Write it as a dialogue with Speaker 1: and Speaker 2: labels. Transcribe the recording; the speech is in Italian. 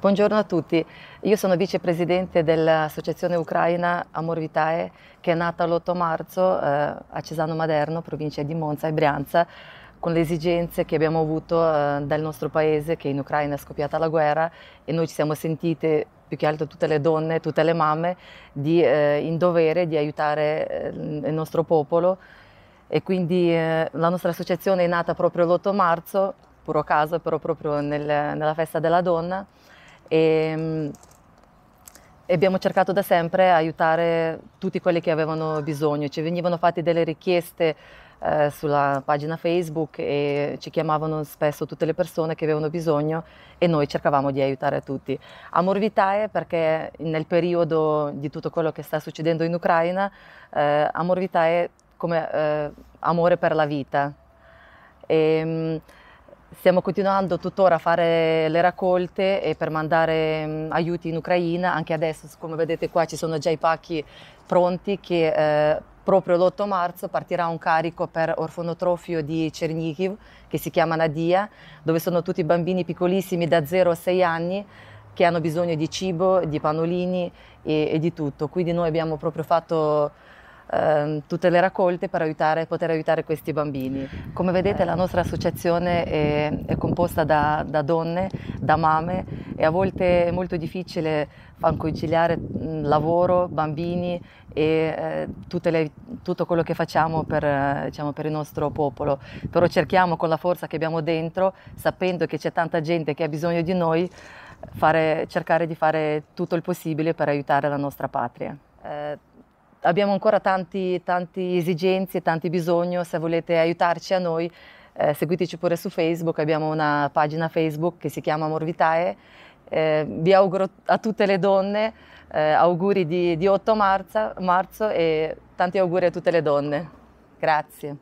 Speaker 1: Buongiorno a tutti, io sono vicepresidente dell'associazione ucraina Amor Vitae che è nata l'8 marzo eh, a Cesano Maderno, provincia di Monza e Brianza con le esigenze che abbiamo avuto eh, dal nostro paese che in Ucraina è scoppiata la guerra e noi ci siamo sentite più che altro tutte le donne, tutte le mamme di, eh, in dovere di aiutare eh, il nostro popolo e quindi eh, la nostra associazione è nata proprio l'8 marzo, puro caso però proprio nel, nella festa della donna e, ehm, e abbiamo cercato da sempre aiutare tutti quelli che avevano bisogno. Ci venivano fatte delle richieste eh, sulla pagina Facebook e ci chiamavano spesso tutte le persone che avevano bisogno e noi cercavamo di aiutare tutti. A Morvitae perché nel periodo di tutto quello che sta succedendo in Ucraina, eh, a Morvitae come eh, amore per la vita. E, ehm, Stiamo continuando tuttora a fare le raccolte e per mandare mh, mm, aiuti in Ucraina, anche adesso come vedete qua ci sono già i pacchi pronti che eh, proprio l'8 marzo partirà un carico per orfanotrofio di Cernichiv che si chiama Nadia, dove sono tutti bambini piccolissimi da 0 a 6 anni che hanno bisogno di cibo, di panolini e, e di tutto. Quindi noi abbiamo proprio fatto Ehm, tutte le raccolte per aiutare, poter aiutare questi bambini. Come vedete la nostra associazione è, è composta da, da, donne, da mamme e a volte è molto difficile far conciliare mm, lavoro, bambini e eh, le, tutto quello che facciamo per, eh, diciamo, per il nostro popolo. Però cerchiamo con la forza che abbiamo dentro, sapendo che c'è tanta gente che ha bisogno di noi, Fare, cercare di fare tutto il possibile per aiutare la nostra patria. Eh, abbiamo ancora tanti, tanti esigenze, tanti bisogni, se volete aiutarci a noi eh, seguiteci pure su Facebook, abbiamo una pagina Facebook che si chiama Morvitae. Eh, vi auguro a tutte le donne eh, auguri di, di 8 marzo, marzo e tanti auguri a tutte le donne. Grazie.